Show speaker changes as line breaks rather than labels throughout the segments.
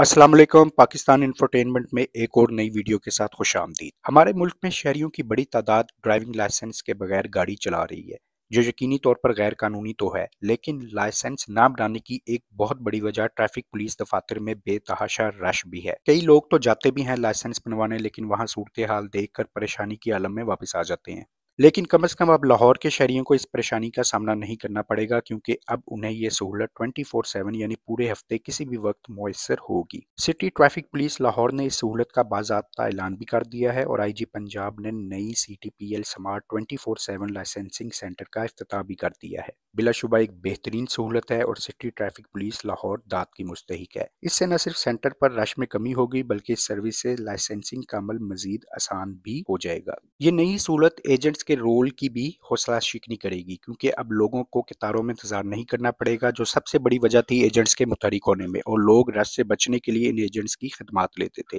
Aslam Pakistan infotainment में एक और नई वीडियो के साथ खुश आमदीद हमारे मुल्क में शहरियों की बड़ी तादाद ड्राइविंग लाइसेंस के बगैर गाड़ी चला रही है जो यकीनी तौर पर गैर कानूनी तो है लेकिन लाइसेंस ना बनाने की एक बहुत बड़ी वजह ट्रैफिक पुलिस दफातर में बेतहाशा रश भी है कई लोग तो जाते भी हैं लाइसेंस बनवाने लेकिन वहाँ सूरत हाल देख कर परेशानी के आलम में वापस आ जाते हैं लेकिन कम से कम अब लाहौर के शहरियों को इस परेशानी का सामना नहीं करना पड़ेगा क्योंकि अब उन्हें ये सहूलत 24/7 यानी पूरे हफ्ते किसी भी वक्त मैसर होगी सिटी ट्रैफिक पुलिस लाहौर ने इस सहूलत का बाजाबता ऐलान भी कर दिया है और आईजी पंजाब ने नई C T P L smart twenty licensing centre का अफ्ताह भी कर दिया है बिलाशुबा एक बेहतरीन सहूलत है और सिटी ट्रैफिक पुलिस लाहौर दाद की मुस्तक है इससे न सिर्फ सेंटर पर रश में कमी होगी बल्कि इस सर्विस से लाइसेंसिंग का अमल मजीद आसान भी हो जाएगा ये नई सहूलत एजेंट्स के रोल की भी हौसला शिकनी करेगी क्योंकि अब लोगों को कितारों में इंतजार नहीं करना पड़ेगा जो सबसे बड़ी वजह थी एजेंट्स के मुतरिक होने में और लोग रश से बचने के लिए इन एजेंट्स की खदमात लेते थे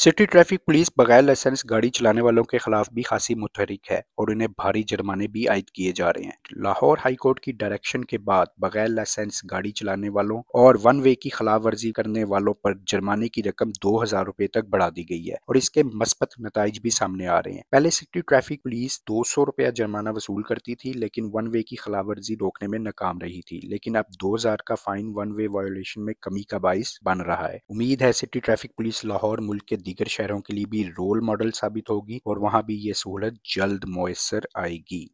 सिटी ट्रैफिक पुलिस बगैर लाइसेंस गाड़ी चलाने वालों के खिलाफ भी खासी मुतहरिक है और उन्हें भारी जुर्माने भी आयद किए जा रहे हैं लाहौर हाईकोर्ट की डायरेक्शन के बाद बगैर लाइसेंस गाड़ी चलाने वालों और वन वे की खिलाफ वर्जी करने वालों पर जुर्माने की रकम दो हजार रूपए तक बढ़ा दी गई है और इसके मस्बत नतज भी सामने आ रहे हैं पहले सिटी ट्रैफिक पुलिस दो सौ रुपया जुर्माना वसूल करती थी लेकिन वन वे की खिलाफ वर्जी रोकने में नाकाम रही थी लेकिन अब दो हजार का फाइन वन वे वायोलेशन में कमी का बायस बन रहा है उम्मीद है सिटी ट्रैफिक पुलिस लाहौर मुल्क के दीगर शहरों के लिए भी रोल मॉडल साबित होगी और वहाँ भी ये सहूलत जल्द मैसर आएगी